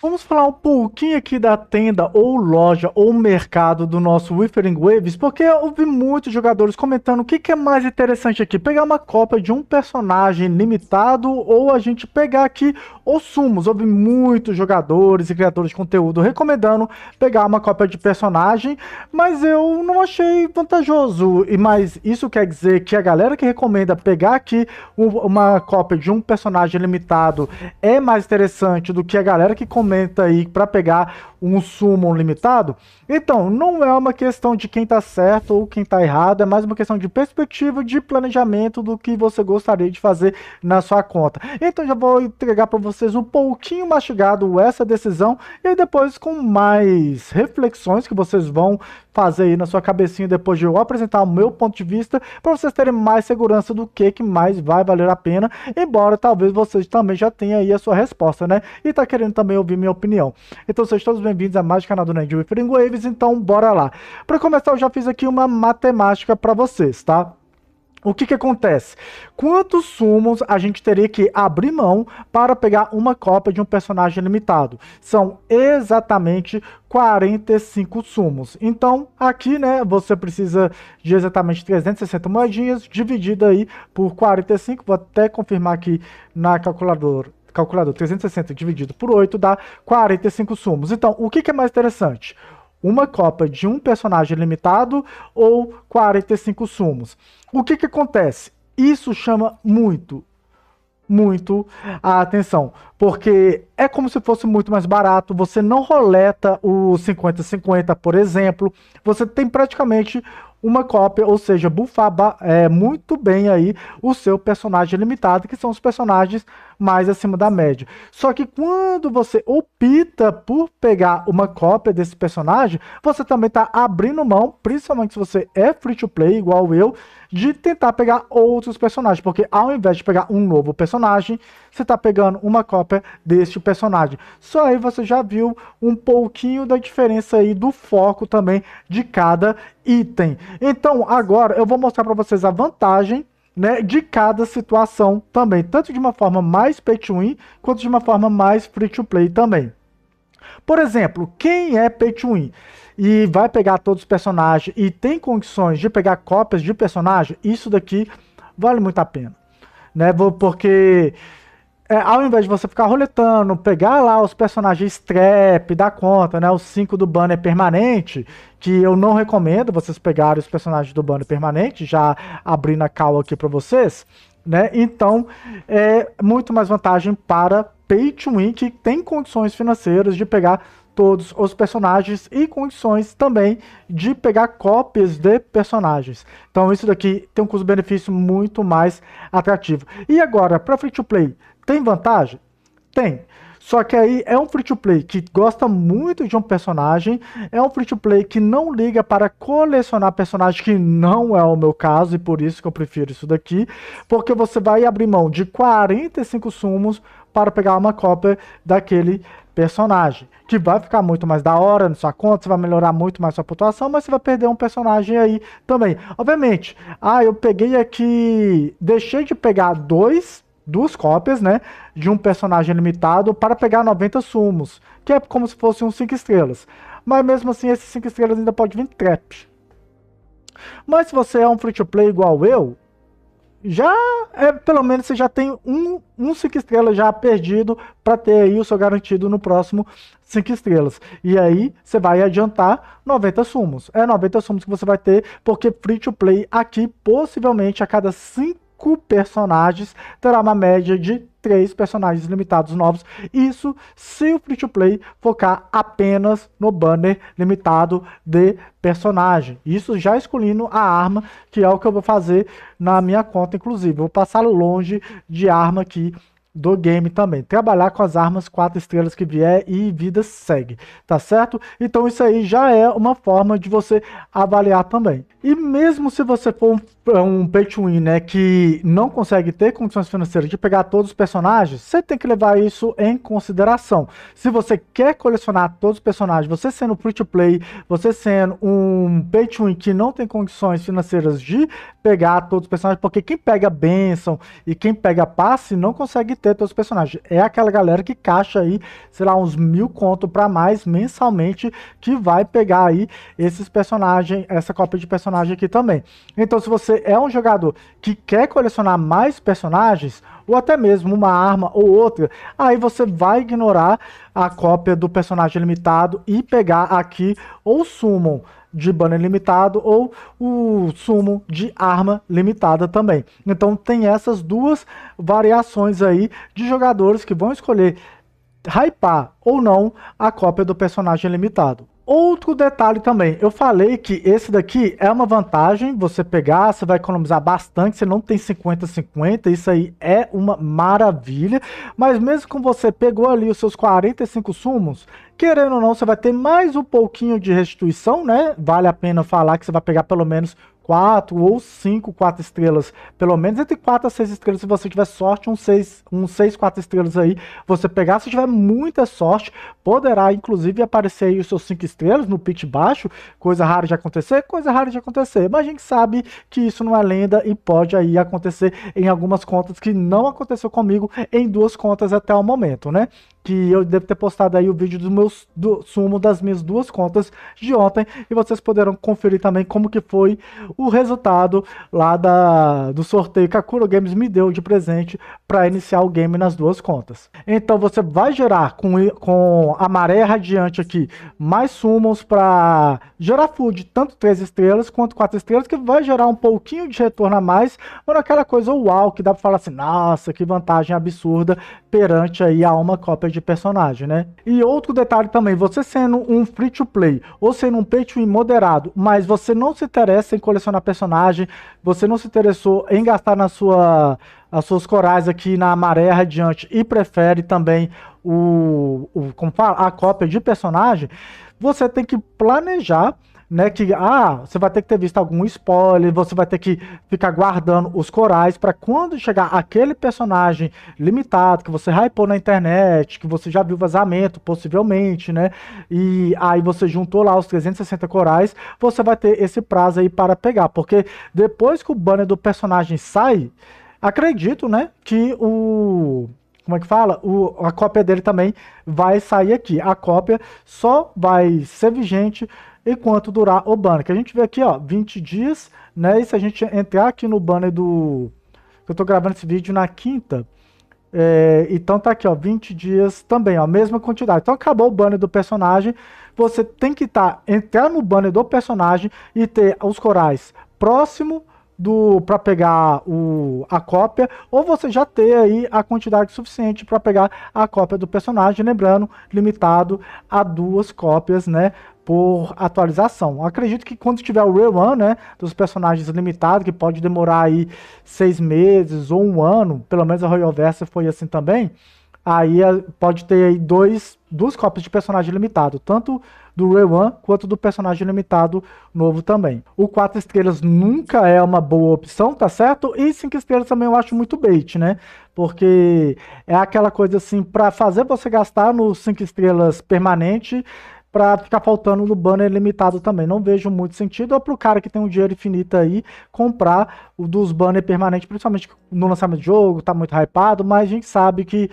Vamos falar um pouquinho aqui da tenda ou loja ou mercado do nosso Withering Waves, porque eu ouvi muitos jogadores comentando o que, que, é mais interessante aqui, pegar uma cópia de um personagem limitado ou a gente pegar aqui os sumos. Houve muitos jogadores e criadores de conteúdo recomendando pegar uma cópia de personagem, mas eu não achei vantajoso. E mas isso quer dizer que a galera que recomenda pegar aqui uma cópia de um personagem limitado é mais interessante do que a galera que comenta aí para pegar um summon limitado. Então, não é uma questão de quem está certo ou quem está errado, é mais uma questão de perspectiva, de planejamento do que você gostaria de fazer na sua conta. Então, já vou entregar para vocês um pouquinho mastigado essa decisão e depois com mais reflexões que vocês vão fazer aí na sua cabecinha depois de eu apresentar o meu ponto de vista, para vocês terem mais segurança do que que mais vai valer a pena, embora talvez vocês também já tenham aí a sua resposta, né? E tá querendo também ouvir minha opinião. Então, vocês todos bem bem-vindos a mais canal do Nerd with Waves, então bora lá. Para começar, eu já fiz aqui uma matemática para vocês, tá? O que que acontece? Quantos sumos a gente teria que abrir mão para pegar uma cópia de um personagem limitado? São exatamente 45 sumos. Então, aqui, né, você precisa de exatamente 360 moedinhas, dividida aí por 45, vou até confirmar aqui na calculadora, calculador, 360 dividido por 8 dá 45 sumos. Então, o que, que é mais interessante? uma copa de um personagem limitado ou 45 sumos. O que, que acontece? Isso chama muito, muito a atenção, porque é como se fosse muito mais barato, você não roleta o 50-50, por exemplo, você tem praticamente uma cópia, ou seja, bufar é, muito bem aí o seu personagem limitado, que são os personagens mais acima da média. Só que quando você opta por pegar uma cópia desse personagem, você também está abrindo mão, principalmente se você é free to play, igual eu, de tentar pegar outros personagens, porque ao invés de pegar um novo personagem, você está pegando uma cópia deste personagem. Só aí você já viu um pouquinho da diferença aí do foco também de cada item. Então agora eu vou mostrar para vocês a vantagem né, de cada situação também, tanto de uma forma mais pay to win quanto de uma forma mais free to play também. Por exemplo, quem é pay to win e vai pegar todos os personagens e tem condições de pegar cópias de personagem, isso daqui vale muito a pena, né? Porque é, ao invés de você ficar roletando, pegar lá os personagens trap, dar conta, né? Os cinco do banner permanente, que eu não recomendo vocês pegarem os personagens do banner permanente, já abrindo a cal aqui para vocês, né? Então, é muito mais vantagem para pay to win que tem condições financeiras de pegar todos os personagens e condições também de pegar cópias de personagens. Então isso daqui tem um custo-benefício muito mais atrativo. E agora, para free to play, tem vantagem? Tem. Só que aí é um free to play que gosta muito de um personagem, é um free to play que não liga para colecionar personagens, que não é o meu caso e por isso que eu prefiro isso daqui, porque você vai abrir mão de 45 sumos para pegar uma cópia daquele personagem. Que vai ficar muito mais da hora na sua conta, você vai melhorar muito mais sua pontuação, mas você vai perder um personagem aí também. Obviamente, ah, eu peguei aqui. Deixei de pegar dois duas cópias, né, de um personagem limitado para pegar 90 sumos, que é como se fosse um 5 estrelas. Mas mesmo assim, esses 5 estrelas ainda pode vir trap. Mas se você é um free to play igual eu, já é pelo menos você já tem um, um cinco estrelas já perdido para ter aí o seu garantido no próximo cinco estrelas. E aí você vai adiantar 90 sumos. É 90 sumos que você vai ter, porque free to play aqui possivelmente a cada cinco personagens terá uma média de três personagens limitados novos. Isso se o free-to-play focar apenas no banner limitado de personagem. Isso já escolhendo a arma, que é o que eu vou fazer na minha conta, inclusive. Vou passar longe de arma aqui do game também. Trabalhar com as armas 4 estrelas que vier e vida segue, tá certo? Então isso aí já é uma forma de você avaliar também. E mesmo se você for um, é um pay to win, né, que não consegue ter condições financeiras de pegar todos os personagens, você tem que levar isso em consideração. Se você quer colecionar todos os personagens, você sendo free to play, você sendo um pay to win que não tem condições financeiras de pegar todos os personagens, porque quem pega benção e quem pega passe não consegue ter ter todos os personagens. É aquela galera que caixa aí, sei lá, uns mil conto para mais mensalmente, que vai pegar aí esses personagens, essa cópia de personagem aqui também. Então, se você é um jogador que quer colecionar mais personagens, ou até mesmo uma arma ou outra, aí você vai ignorar a cópia do personagem limitado e pegar aqui ou Summon de banner limitado ou o sumo de arma limitada também. Então tem essas duas variações aí de jogadores que vão escolher hypar ou não a cópia do personagem limitado. Outro detalhe também, eu falei que esse daqui é uma vantagem, você pegar, você vai economizar bastante, você não tem 50-50, isso aí é uma maravilha, mas mesmo com você pegou ali os seus 45 sumos, querendo ou não, você vai ter mais um pouquinho de restituição, né? Vale a pena falar que você vai pegar pelo menos quatro ou cinco quatro estrelas, pelo menos entre quatro a seis estrelas, se você tiver sorte, um seis, um seis quatro estrelas aí, você pegar, se tiver muita sorte, poderá inclusive aparecer aí os seus cinco estrelas no pitch baixo, coisa rara de acontecer, coisa rara de acontecer, mas a gente sabe que isso não é lenda e pode aí acontecer em algumas contas que não aconteceu comigo em duas contas até o momento, né? que eu devo ter postado aí o vídeo do meu do, sumo das minhas duas contas de ontem e vocês poderão conferir também como que foi o resultado lá da, do sorteio que a Kuro Games me deu de presente para iniciar o game nas duas contas. Então você vai gerar com, com a maré radiante aqui mais summons para gerar food, tanto 3 estrelas quanto 4 estrelas, que vai gerar um pouquinho de retorno a mais, mas é aquela coisa uau, que dá para falar assim, nossa, que vantagem absurda perante aí a uma cópia de personagem, né? E outro detalhe também, você sendo um free to play ou sendo um pay to win moderado, mas você não se interessa em colecionar na personagem, você não se interessou em gastar na sua as suas corais aqui na maré radiante e prefere também o, o como fala, a cópia de personagem, você tem que planejar né, que ah, você vai ter que ter visto algum spoiler, você vai ter que ficar guardando os corais para quando chegar aquele personagem limitado que você hypou na internet, que você já viu vazamento, possivelmente, né? E aí você juntou lá os 360 corais, você vai ter esse prazo aí para pegar, porque depois que o banner do personagem sai, Acredito, né, que o como é que fala? O, a cópia dele também vai sair aqui. A cópia só vai ser vigente enquanto durar o banner. Que a gente vê aqui, ó, 20 dias, né? E se a gente entrar aqui no banner do... Eu tô gravando esse vídeo na quinta. É, então tá aqui, ó, 20 dias também, ó, mesma quantidade. Então acabou o banner do personagem. Você tem que tá, entrar no banner do personagem e ter os corais próximo do para pegar o, a cópia, ou você já ter aí a quantidade suficiente para pegar a cópia do personagem, lembrando, limitado a duas cópias, né? Por atualização. Acredito que quando tiver o rerun, né? Dos personagens limitado, que pode demorar aí seis meses ou um ano, pelo menos a Royal Versa foi assim também aí eh, pode ter aí dois, duas cópias de personagem limitado, tanto do Ray One quanto do personagem limitado novo também. O 4 estrelas nunca é uma boa opção, tá certo? E 5 estrelas também eu acho muito bait, né? Porque é aquela coisa assim, para fazer você gastar no 5 estrelas permanente, para ficar faltando no banner limitado também. Não vejo muito sentido. É para o cara que tem um dinheiro infinito aí comprar o dos banner permanente, principalmente no lançamento de jogo, tá muito hypado, mas a gente sabe que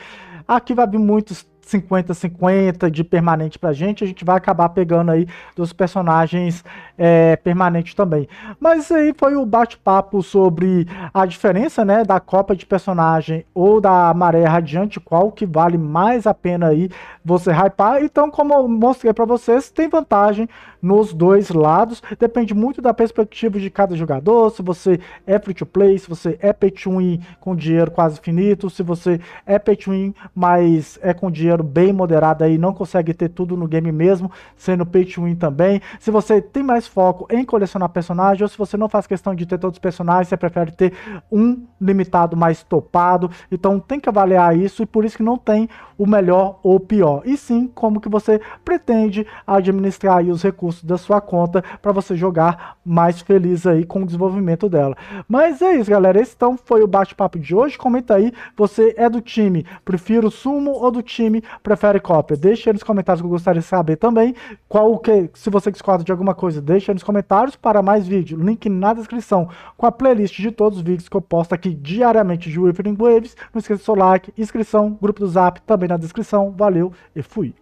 aqui vai vir muitos 50-50 de permanente pra gente, a gente vai acabar pegando aí dos personagens é, permanentes também. Mas aí foi o bate-papo sobre a diferença, né, da Copa de Personagem ou da Maré Radiante, qual que vale mais a pena aí você hypar. Então, como eu mostrei para vocês, tem vantagem nos dois lados, depende muito da perspectiva de cada jogador, se você é free to play, se você é pay to win com dinheiro quase finito, se você é pay to win, mas é com dinheiro dinheiro bem moderado aí, não consegue ter tudo no game mesmo, sendo pay to win também. Se você tem mais foco em colecionar personagens, ou se você não faz questão de ter todos os personagens, você prefere ter um limitado mais topado. Então tem que avaliar isso e por isso que não tem o melhor ou pior. E sim, como que você pretende administrar os recursos da sua conta para você jogar mais feliz aí com o desenvolvimento dela. Mas é isso, galera. Esse então foi o bate-papo de hoje. Comenta aí, você é do time, prefiro sumo ou do time prefere cópia? Deixe aí nos comentários que eu gostaria de saber também. Qual o que, se você discorda de alguma coisa, deixe aí nos comentários para mais vídeo. Link na descrição com a playlist de todos os vídeos que eu posto aqui diariamente de Whipping Waves. Não esqueça do seu like, inscrição, grupo do Zap também na descrição. Valeu e fui!